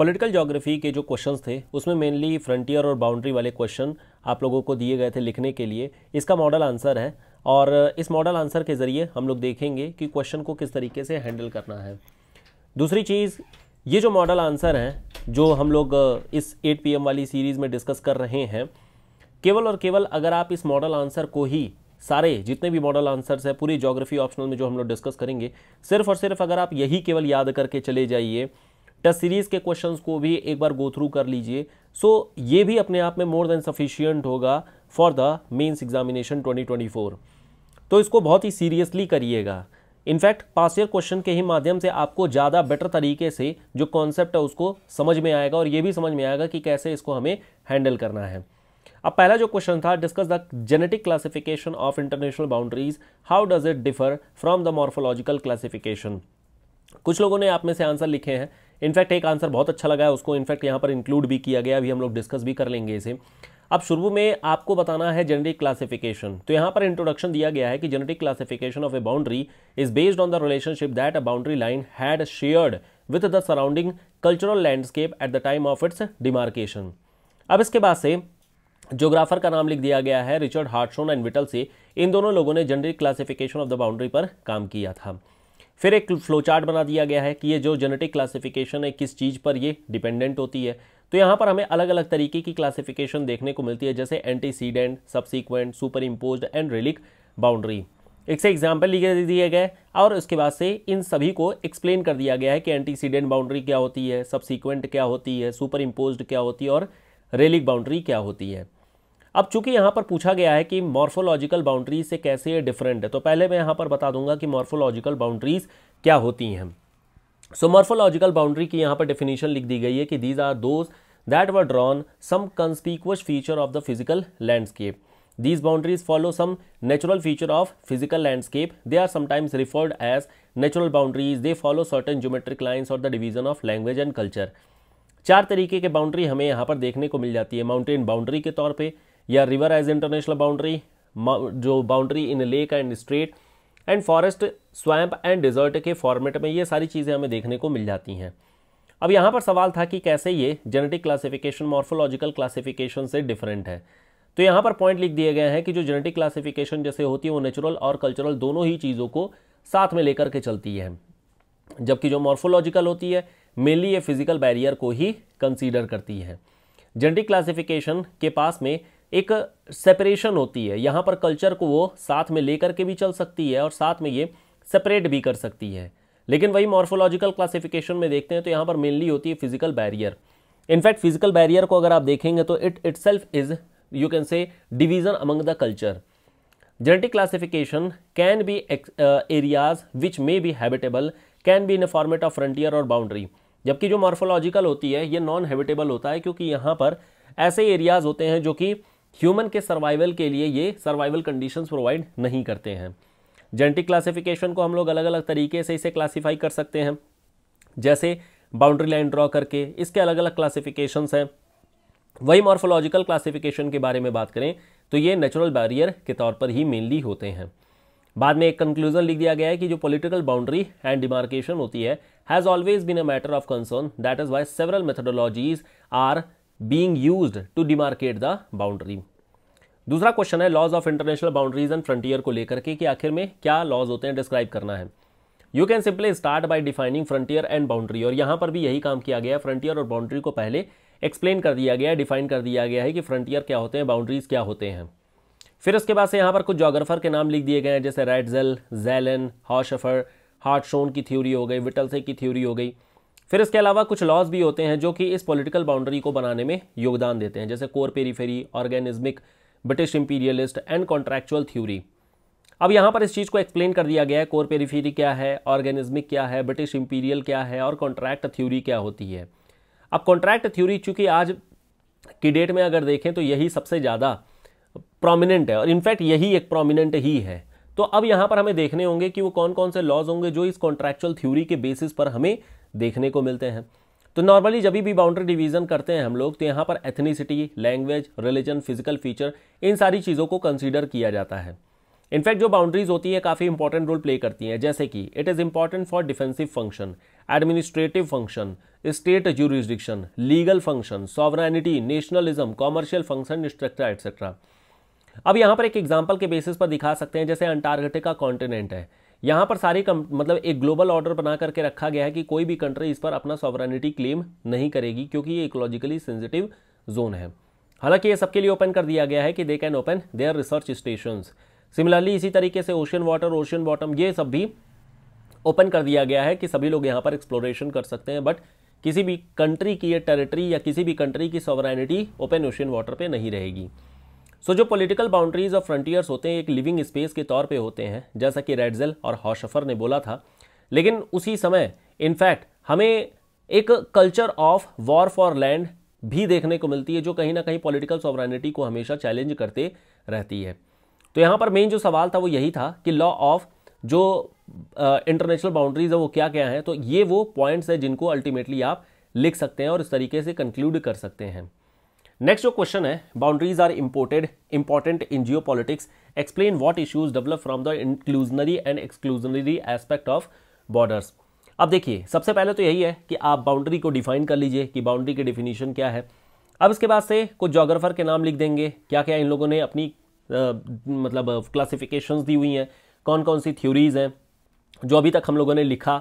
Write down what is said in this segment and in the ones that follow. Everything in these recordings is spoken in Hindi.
पॉलिटिकल जोग्राफी के जो क्वेश्चन थे उसमें मेनली फ्रंटियर और बाउंड्री वाले क्वेश्चन आप लोगों को दिए गए थे लिखने के लिए इसका मॉडल आंसर है और इस मॉडल आंसर के ज़रिए हम लोग देखेंगे कि क्वेश्चन को किस तरीके से हैंडल करना है दूसरी चीज़ ये जो मॉडल आंसर हैं जो हम लोग इस 8 पी वाली सीरीज़ में डिस्कस कर रहे हैं केवल और केवल अगर आप इस मॉडल आंसर को ही सारे जितने भी मॉडल आंसर्स हैं पूरी ज्योग्राफी ऑप्शनल में जो हम लोग डिस्कस करेंगे सिर्फ और सिर्फ अगर आप यही केवल याद करके चले जाइए टेस्ट सीरीज़ के क्वेश्चन को भी एक बार गो थ्रू कर लीजिए सो so, ये भी अपने आप में मोर देन सफिशियंट होगा फॉर द मेंस एग्जामिनेशन 2024 तो इसको बहुत ही सीरियसली करिएगा इनफैक्ट पास ईयर क्वेश्चन के ही माध्यम से आपको ज़्यादा बेटर तरीके से जो कॉन्सेप्ट है उसको समझ में आएगा और ये भी समझ में आएगा कि कैसे इसको हमें हैंडल करना है अब पहला जो क्वेश्चन था discuss the genetic classification of international boundaries how does it differ from the morphological classification कुछ लोगों ने आप में से आंसर लिखे हैं इनफैक्ट एक आंसर बहुत अच्छा लगा है उसको इनफैक्ट यहाँ पर इंक्लूड भी किया गया अभी हम लोग डिस्कस भी कर लेंगे इसे अब शुरू में आपको बताना है जेनेटिक क्लासिफिकेशन तो यहाँ पर इंट्रोडक्शन दिया गया है कि genetic classification of a boundary is based on the relationship that a boundary line had shared with the surrounding cultural landscape at the time of its demarcation अब इसके बाद से जोग्राफर का नाम लिख दिया गया है रिचर्ड हार्टसोन एंड विटल से इन दोनों लोगों ने genetic classification of the boundary पर काम किया था फिर एक फ्लो चार्ट बना दिया गया है कि ये जो जेनेटिक क्लासिफिकेशन है किस चीज़ पर ये डिपेंडेंट होती है तो यहाँ पर हमें अलग अलग तरीके की क्लासिफिकेशन देखने को मिलती है जैसे antecedent subsequent superimposed and relic boundary एक से एग्जाम्पल लिखे दिए गए और उसके बाद से इन सभी को एक्सप्लेन कर दिया गया है कि एंटीसीडेंट बाउंड्री क्या होती है सबसीक्वेंट क्या होती है सुपर इम्पोज क्या होती है और रेलिक बाउंड्री क्या होती है अब चूंकि यहाँ पर पूछा गया है कि मॉर्फोलॉजिकल बाउंड्रीज से कैसे डिफरेंट है तो पहले मैं यहाँ पर बता दूंगा कि मॉर्फोलॉजिकल बाउंड्रीज क्या होती हैं सो मॉर्फोलॉजिकल बाउंड्री की यहाँ पर डेफिनेशन लिख दी गई है कि these are those that were drawn some conspicuous feature of the physical landscape these boundaries follow some natural feature of physical landscape they are sometimes referred as natural boundaries they follow certain geometric lines और the division of language and culture चार तरीके के बाउंड्री हमें यहाँ पर देखने को मिल जाती है माउंटेन बाउंड्री के तौर पे या रिवर एज इंटरनेशनल बाउंड्री जो boundary in lake and strait and forest swamp and desert के फॉर्मेट में ये सारी चीज़ें हमें देखने को मिल जाती हैं अब यहाँ पर सवाल था कि कैसे ये जेनेटिक क्लासिफिकेशन मॉर्फोलॉजिकल क्लासिफिकेशन से डिफरेंट है तो यहाँ पर पॉइंट लिख दिए गए हैं कि जो जेनेटिक क्लासिफिकेशन जैसे होती है वो नेचुरल और कल्चरल दोनों ही चीज़ों को साथ में लेकर के चलती है जबकि जो मॉर्फोलॉजिकल होती है मेनली ये फिजिकल बैरियर को ही कंसीडर करती है जेनेटिक क्लासिफिकेशन के पास में एक सेपरेशन होती है यहाँ पर कल्चर को वो साथ में लेकर के भी चल सकती है और साथ में ये सेपरेट भी कर सकती है लेकिन वही मॉर्फोलॉजिकल क्लासिफिकेशन में देखते हैं तो यहाँ पर मेनली होती है physical barrier in fact physical barrier को अगर आप देखेंगे तो it itself is you can say division among the culture genetic classification can be areas which may be habitable can be in format of frontier और बाउंड्री जबकि जो मॉर्फोलॉजिकल होती है ये नॉन हैबिटेबल होता है क्योंकि यहाँ पर ऐसे एरियाज होते हैं जो कि ह्यूमन के सर्वाइवल के लिए ये सर्वाइवल कंडीशंस प्रोवाइड नहीं करते हैं जेनेटिक क्लासिफिकेशन को हम लोग अलग अलग तरीके से इसे क्लासीफाई कर सकते हैं जैसे बाउंड्री लाइन ड्रॉ करके इसके अलग अलग क्लासिफिकेशंस हैं वही मॉर्फोलॉजिकल क्लासिफिकेशन के बारे में बात करें तो ये नेचुरल बैरियर के तौर पर ही मेनली होते हैं बाद में एक कंक्लूजन लिख दिया गया है कि जो पॉलिटिकल बाउंड्री एंड डिमार्केशन होती है has always been a matter of concern that is why several methodologies are being use to demarcate the boundary दूसरा क्वेश्चन है laws of international boundaries and frontier को लेकर के कि आखिर में क्या लॉज होते हैं डिस्क्राइब करना है you can simply start by defining frontier and boundary और यहाँ पर भी यही काम किया गया है फ्रंटियर और बाउंड्री को पहले एक्सप्लेन कर दिया गया है डिफाइन कर दिया गया है कि फ्रंटियर क्या होते हैं बाउंड्रीज क्या होते हैं फिर उसके बाद से यहाँ पर कुछ जोग्राफर के नाम लिख दिए गए हैं जैसे रेडजेल जैलन हॉशफर हार्टशोन की थ्योरी हो गई विटलसे की थ्योरी हो गई फिर इसके अलावा कुछ लॉज भी होते हैं जो कि इस पॉलिटिकल बाउंड्री को बनाने में योगदान देते हैं जैसे core periphery organismic British imperialist and contractual theory अब यहाँ पर इस चीज़ को एक्सप्लेन कर दिया गया है कोर पेरीफेरी क्या है ऑर्गेनिज्मिक क्या है ब्रिटिश इंपीरियल क्या है और कॉन्ट्रैक्ट थ्योरी क्या होती है अब कॉन्ट्रैक्ट थ्योरी चूँकि आज की डेट में अगर देखें तो यही सबसे ज़्यादा प्रोमिनेंट है और इनफैक्ट यही एक प्रोमिनेंट ही है तो अब यहाँ पर हमें देखने होंगे कि वो कौन कौन से लॉज होंगे जो इस कॉन्ट्रैक्चुअल थ्योरी के बेसिस पर हमें देखने को मिलते हैं तो नॉर्मली जब भी बाउंड्री डिवीजन करते हैं हम लोग तो यहाँ पर ethnicity language religion physical feature इन सारी चीज़ों को कंसिडर किया जाता है इनफैक्ट जो बाउंड्रीज होती है काफ़ी इंपॉर्टेंट रोल प्ले करती हैं जैसे कि it is important for defensive function administrative function state jurisdiction legal function sovereignty nationalism commercial function structure etcetera अब यहाँ पर एक एग्जाम्पल के बेसिस पर दिखा सकते हैं जैसे अंटार्कटिका कॉन्टिनेंट है यहाँ पर सारी कम मतलब एक ग्लोबल ऑर्डर बना करके रखा गया है कि कोई भी कंट्री इस पर अपना सॉवरानिटी क्लेम नहीं करेगी क्योंकि ये इकोलॉजिकली सेंसिटिव जोन है हालांकि ये सबके लिए ओपन कर दिया गया है कि they can open their research station similarly इसी तरीके से ओशन वाटर ओशन बॉटम ये सब भी ओपन कर दिया गया है कि सभी लोग यहाँ पर एक्सप्लोरेशन कर सकते हैं बट किसी भी कंट्री की या टेरिटरी या किसी भी कंट्री की सॉवरानिटी ओपन ओशन वाटर पे नहीं रहेगी सो so, जो पॉलिटिकल बाउंड्रीज और फ्रंटियर्स होते हैं एक लिविंग स्पेस के तौर पे होते हैं जैसा कि रेडजेल और हॉशफर ने बोला था लेकिन उसी समय इनफैक्ट हमें एक culture of war for land भी देखने को मिलती है जो कहीं ना कहीं पॉलिटिकल सॉवरानिटी को हमेशा चैलेंज करते रहती है तो यहाँ पर मेन जो सवाल था वो यही था कि लॉ ऑफ जो इंटरनेशनल बाउंड्रीज है वो क्या क्या हैं तो ये वो पॉइंट्स हैं जिनको अल्टीमेटली आप लिख सकते हैं और इस तरीके से कंक्लूड कर सकते हैं नेक्स्ट जो क्वेश्चन है boundaries are imported important in geo politics explain what issues develop from the inclusionary and exclusionary aspect of borders अब देखिए सबसे पहले तो यही है कि आप बाउंड्री को डिफाइन कर लीजिए कि बाउंड्री की डिफिनीशन क्या है अब इसके बाद से कुछ जोग्राफर के नाम लिख देंगे क्या क्या इन लोगों ने अपनी आ, मतलब क्लासिफिकेशंस दी हुई हैं कौन कौन सी थ्योरीज हैं जो अभी तक हम लोगों ने लिखा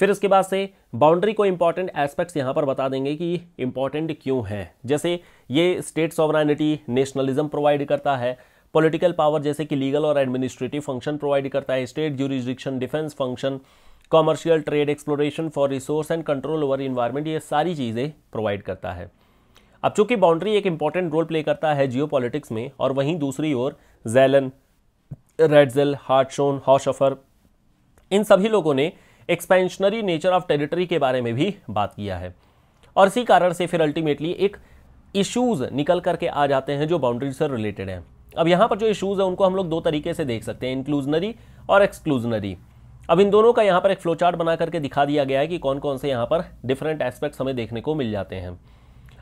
फिर उसके बाद से बाउंड्री को इंपॉर्टेंट एस्पेक्ट्स यहाँ पर बता देंगे कि इंपॉर्टेंट क्यों है जैसे ये स्टेट सॉवरानिटी नेशनलिज्म प्रोवाइड करता है पॉलिटिकल पावर जैसे कि लीगल और एडमिनिस्ट्रेटिव फंक्शन प्रोवाइड करता है state jurisdiction defence function commercial trade exploration for resource and control over environment ये सारी चीज़ें प्रोवाइड करता है अब चूंकि बाउंड्री एक इंपॉर्टेंट रोल प्ले करता है जियो में और वहीं दूसरी ओर जैलन रेडजल हार्टशोन हॉशफर इन सभी लोगों ने एक्सपेंशनरी नेचर ऑफ टेरिटरी के बारे में भी बात किया है और इसी कारण से फिर अल्टीमेटली एक इश्यूज़ निकल करके आ जाते हैं जो बाउंड्री से रिलेटेड हैं अब यहाँ पर जो इशूज़ हैं उनको हम लोग दो तरीके से देख सकते हैं इंक्लूजनरी और एक्सक्लूजनरी अब इन दोनों का यहाँ पर एक फ्लोचार्ट बना करके दिखा दिया गया है कि कौन कौन से यहाँ पर डिफरेंट एस्पेक्ट्स हमें देखने को मिल जाते हैं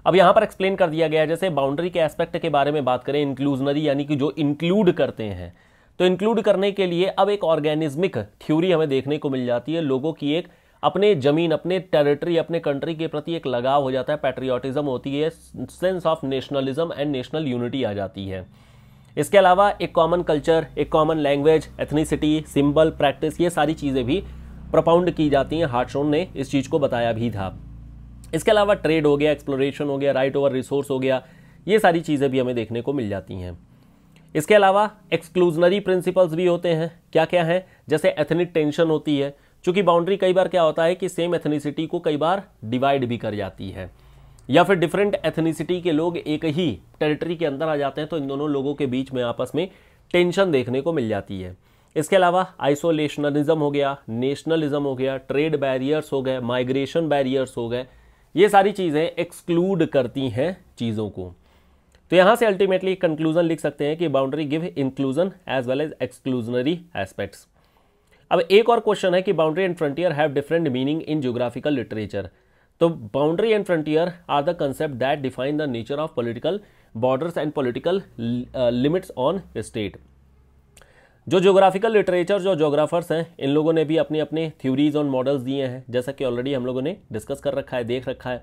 अब यहाँ पर एक्सप्लेन कर दिया गया है जैसे बाउंड्री के एस्पेक्ट के बारे में बात करें इंक्लूजनरी यानी कि जो इंक्लूड करते हैं तो इंक्लूड करने के लिए अब एक ऑर्गेनिज्मिक थ्योरी हमें देखने को मिल जाती है लोगों की एक अपने ज़मीन अपने टेरिटरी अपने कंट्री के प्रति एक लगाव हो जाता है पैट्रियाटिज़म होती है sense of nationalism and national unity आ जाती है इसके अलावा एक कॉमन कल्चर एक common language ethnicity symbol practice ये सारी चीज़ें भी प्रपाउंड की जाती हैं हार्टशोन ने इस चीज़ को बताया भी था इसके अलावा ट्रेड हो गया एक्सप्लोरेशन हो गया राइट ओवर रिसोर्स हो गया ये सारी चीज़ें भी हमें देखने को मिल जाती हैं इसके अलावा एक्सक्लूजनरी प्रिंसिपल्स भी होते हैं क्या क्या हैं जैसे एथनिक टेंशन होती है चूँकि बाउंड्री कई बार क्या होता है कि सेम एथनिसिटी को कई बार डिवाइड भी कर जाती है या फिर डिफरेंट एथनिसिटी के लोग एक ही टेरिटरी के अंदर आ जाते हैं तो इन दोनों लोगों के बीच में आपस में टेंशन देखने को मिल जाती है इसके अलावा आइसोलेशनलिज्म हो गया नेशनलिज्म हो गया ट्रेड बैरियर्स हो गए माइग्रेशन बैरियर्स हो गए ये सारी चीज़ें एक्सक्लूड करती हैं चीज़ों को तो यहां से अल्टीमेटली कंक्लूजन लिख सकते हैं कि boundary give inclusion as well as exclusionary aspects अब एक और क्वेश्चन है कि boundary and frontier have different meaning in geographical literature तो boundary and frontier are the concept that define the nature of political borders and political limits on state जो ज्योग्राफिकल लिटरेचर जो जोग्राफर्स हैं इन लोगों ने भी अपनी अपने थ्योरीज और मॉडल्स दिए हैं जैसा कि ऑलरेडी हम लोगों ने डिस्कस कर रखा है देख रखा है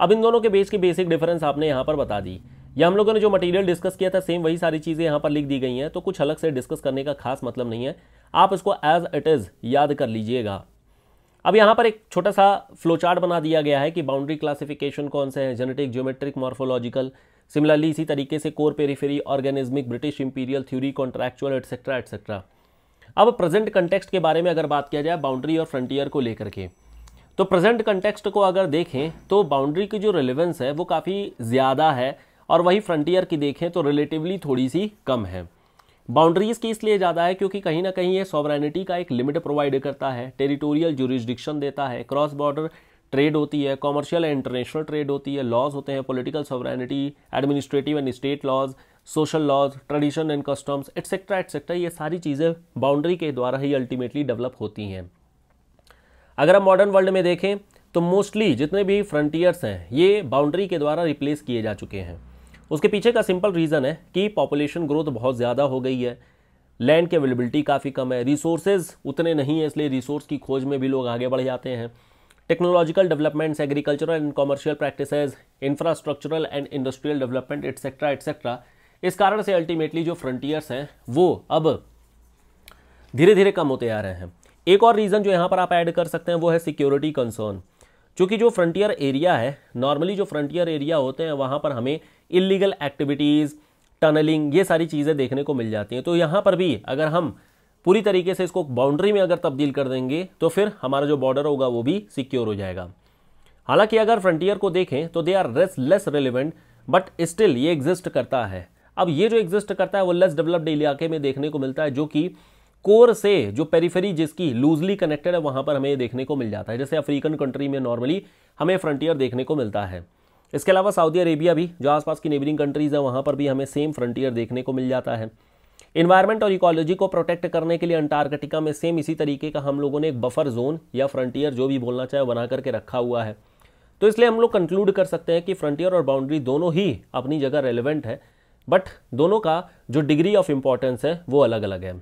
अब इन दोनों के बीच की बेसिक डिफरेंस आपने यहाँ पर बता दी या हम लोगों ने जो मटेरियल डिस्कस किया था सेम वही सारी चीज़ें यहाँ पर लिख दी गई हैं तो कुछ अलग से डिस्कस करने का खास मतलब नहीं है आप इसको एज इट इज़ याद कर लीजिएगा अब यहाँ पर एक छोटा सा फ्लोचार्ट बना दिया गया है कि बाउंड्री क्लासिफिकेशन कौन से हैं जेनेटिक ज्योमेट्रिक मॉर्फोलॉजिकल सिमिलरली इसी तरीके से core periphery organismic British imperial theory contractual etcetera etcetera अब प्रेजेंट कंटेक्स्ट के बारे में अगर बात किया जाए बाउंड्री और फ्रंटियर को लेकर के तो प्रेजेंट कंटेक्स्ट को अगर देखें तो बाउंड्री की जो रिलेवेंस है वो काफ़ी ज़्यादा है और वही फ्रंटियर की देखें तो रिलेटिवली थोड़ी सी कम है बाउंड्रीज़ की इसलिए ज़्यादा है क्योंकि कहीं ना कहीं ये सॉवरेनिटी का एक लिमिट प्रोवाइड करता है टेरिटोरियल जुरिस्डिक्शन देता है क्रॉस बॉर्डर ट्रेड होती है कॉमर्शियल एंड इंटरनेशनल ट्रेड होती है लॉज होते हैं political sovereignty administrative and state laws social laws tradition and customs etcetera etcetera ये सारी चीज़ें बाउंड्री के द्वारा ही अल्टीमेटली डेवलप होती हैं अगर हम मॉडर्न वर्ल्ड में देखें तो मोस्टली जितने भी फ्रंटियर्स हैं ये बाउंड्री के द्वारा रिप्लेस किए जा चुके हैं उसके पीछे का सिंपल रीज़न है कि पॉपुलेशन ग्रोथ बहुत ज़्यादा हो गई है लैंड की अवेलेबिलिटी काफ़ी कम है रिसोर्सेज उतने नहीं है इसलिए रिसोर्स की खोज में भी लोग आगे बढ़ जाते हैं technological developments agricultural and commercial practices infrastructural and industrial development etcetera etcetera इस कारण से अल्टीमेटली जो फ्रंटियर्स हैं वो अब धीरे धीरे कम होते आ रहे हैं एक और रीज़न जो यहाँ पर आप ऐड कर सकते हैं वो है सिक्योरिटी कंसर्न क्योंकि जो फ्रंटियर एरिया है नॉर्मली जो फ्रंटियर एरिया होते हैं वहाँ पर हमें इलीगल एक्टिविटीज़ टनलिंग ये सारी चीज़ें देखने को मिल जाती हैं तो यहाँ पर भी अगर हम पूरी तरीके से इसको बाउंड्री में अगर तब्दील कर देंगे तो फिर हमारा जो बॉर्डर होगा वो भी सिक्योर हो जाएगा हालांकि अगर फ्रंटियर को देखें तो दे आर रेस लेस रेलिवेंट बट स्टिल ये एग्जिस्ट करता है अब ये जो एग्जिस्ट करता है वो लेस डेवलप्ड इलाके में देखने को मिलता है जो कि कोर से जो पेरीफेरी जिसकी लूजली कनेक्टेड है वहां पर हमें ये देखने को मिल जाता है जैसे अफ्रीकन कंट्री में नॉर्मली हमें फ्रंटियर देखने को मिलता है इसके अलावा सऊदी अरेबिया भी जो आसपास की नेबरिंग कंट्रीज़ हैं वहाँ पर भी हमें सेम फ्रंटियर देखने को मिल जाता है इन्वायरमेंट और इकोलॉजी को प्रोटेक्ट करने के लिए अंटार्कटिका में सेम इसी तरीके का हम लोगों ने एक बफर जोन या फ्रंटियर जो भी बोलना चाहे बना करके रखा हुआ है तो इसलिए हम लोग कंक्लूड कर सकते हैं कि फ्रंटियर और बाउंड्री दोनों ही अपनी जगह रेलिवेंट है बट दोनों का जो डिग्री ऑफ इंपॉर्टेंस है वो अलग अलग है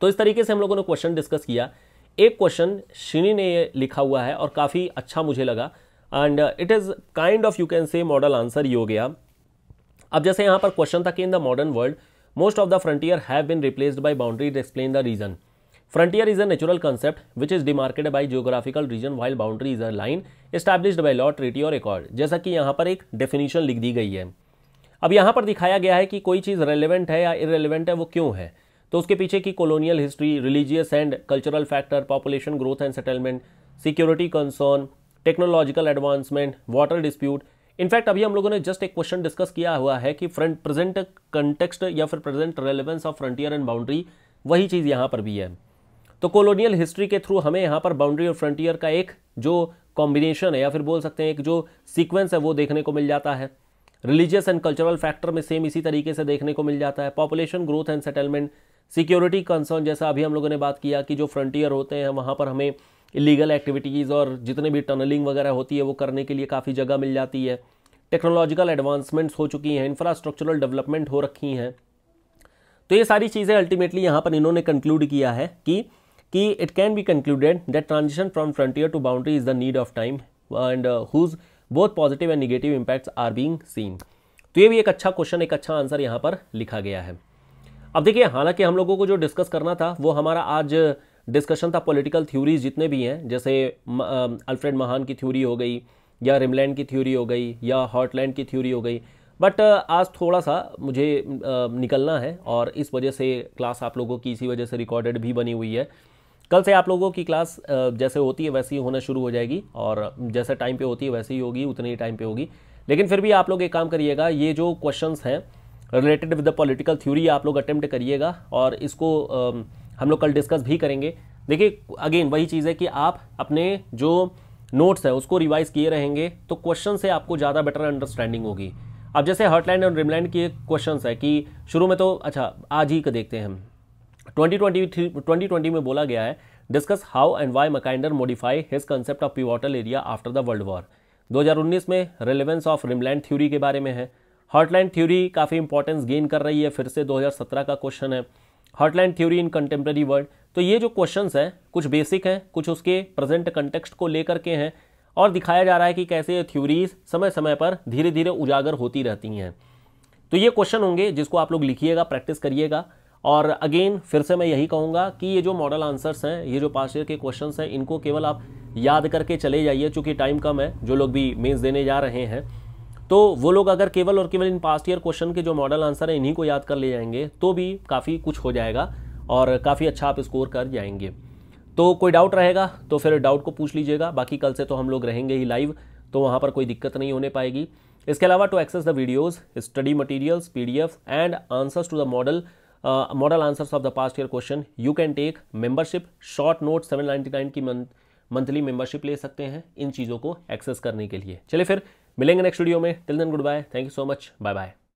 तो इस तरीके से हम लोगों ने क्वेश्चन डिस्कस किया एक क्वेश्चन शिनी ने ये लिखा हुआ है और काफ़ी अच्छा मुझे लगा and it is kind of you can say model answer ये हो गया अब जैसे यहाँ पर क्वेश्चन था कि in the modern world most of the frontier have been replaced by boundaries explain the reason frontier is a natural concept which is demarcated by geographical region while boundary is a line established by law treaty और रिकॉर्ड जैसा कि यहाँ पर एक डेफिनेशन लिख दी गई है अब यहाँ पर दिखाया गया है कि कोई चीज़ रेलिवेंट है या इरेलीवेंट है वो क्यों है तो उसके पीछे की colonial history religious and cultural factor population growth and settlement security concern technological advancement water dispute in fact अभी हम लोगों ने जस्ट एक क्वेश्चन डिस्कस किया हुआ है कि फ्रंट प्रेजेंट कंटेक्सट या फिर present relevance of frontier and boundary वही चीज़ यहाँ पर भी है तो कॉलोनियल हिस्ट्री के थ्रू हमें यहाँ पर बाउंड्री और फ्रंटियर का एक जो कॉम्बिनेशन है या फिर बोल सकते हैं एक जो सीक्वेंस है वो देखने को मिल जाता है रिलीजियस एंड कल्चरल फैक्टर में सेम इसी तरीके से देखने को मिल जाता है population growth and settlement security concern जैसा अभी हम लोगों ने बात किया कि जो फ्रंटियर होते हैं वहाँ पर हमें इलीगल एक्टिविटीज़ और जितने भी टनलिंग वगैरह होती है वो करने के लिए काफ़ी जगह मिल जाती है टेक्नोलॉजिकल एडवांसमेंट्स हो चुकी हैं इंफ्रास्ट्रक्चरल डेवलपमेंट हो रखी हैं तो ये सारी चीज़ें अल्टीमेटली यहाँ पर इन्होंने कंक्लूड किया है कि कि it can be concluded that transition from frontier to boundary is the need of time and whose both positive and negative impacts are being seen तो ये भी एक अच्छा क्वेश्चन एक अच्छा आंसर यहाँ पर लिखा गया है अब देखिए हालांकि हम लोगों को जो डिस्कस करना था वो हमारा आज डिस्कशन था पॉलिटिकल थ्योरीज जितने भी हैं जैसे अल्फ्रेड महान की थ्योरी हो गई या रिमलैंड की थ्योरी हो गई या हॉटलैंड की थ्योरी हो गई बट आज थोड़ा सा मुझे निकलना है और इस वजह से क्लास आप लोगों की इसी वजह से रिकॉर्डेड भी बनी हुई है कल से आप लोगों की क्लास जैसे होती है वैसे ही होना शुरू हो जाएगी और जैसे टाइम पे होती है वैसे ही होगी उतने ही टाइम पे होगी लेकिन फिर भी आप लोग एक काम करिएगा ये जो क्वेश्चंस हैं related with the political theory आप लोग अटैम्प्ट करिएगा और इसको हम लोग कल डिस्कस भी करेंगे देखिए अगेन वही चीज़ है कि आप अपने जो नोट्स है उसको रिवाइज किए रहेंगे तो क्वेश्चन से आपको ज़्यादा बेटर अंडरस्टैंडिंग होगी अब जैसे हॉटलैंड और रिमलैंड के क्वेश्चन है कि शुरू में तो अच्छा आज ही का देखते हैं हम ट्वेंटी 2020 में बोला गया है discuss how and why Mackinder modify his concept of pivotal area after the world war 2019 में रिलेवेंस ऑफ रिमलैंड थ्योरी के बारे में है हॉटलाइन थ्योरी काफ़ी इंपॉर्टेंस गेन कर रही है फिर से 2017 का क्वेश्चन है heartland theory in contemporary world तो ये जो क्वेश्चंस हैं कुछ बेसिक हैं कुछ उसके प्रेजेंट कंटेक्स्ट को लेकर के हैं और दिखाया जा रहा है कि कैसे ये थ्योरीज समय समय पर धीरे धीरे उजागर होती रहती हैं तो ये क्वेश्चन होंगे जिसको आप लोग लिखिएगा प्रैक्टिस करिएगा और अगेन फिर से मैं यही कहूँगा कि ये जो मॉडल आंसर्स हैं ये जो पास ईयर के क्वेश्चन हैं इनको केवल आप याद करके चले जाइए चूँकि टाइम कम है जो लोग भी मेन्स देने जा रहे हैं तो वो लोग अगर केवल और केवल इन पास्ट ईयर क्वेश्चन के जो मॉडल आंसर हैं इन्हीं को याद कर ले जाएंगे तो भी काफ़ी कुछ हो जाएगा और काफ़ी अच्छा आप स्कोर कर जाएंगे तो कोई डाउट रहेगा तो फिर डाउट को पूछ लीजिएगा बाकी कल से तो हम लोग रहेंगे ही लाइव तो वहाँ पर कोई दिक्कत नहीं होने पाएगी इसके अलावा to access the videos study materials PDF and answers to the model model answers of the past year question you can take membership short note 799 की मंथली मेंबरशिप ले सकते हैं इन चीज़ों को एक्सेस करने के लिए चले फिर मिलेंगे नेक्स्ट वीडियो में till then goodbye thank you so much bye bye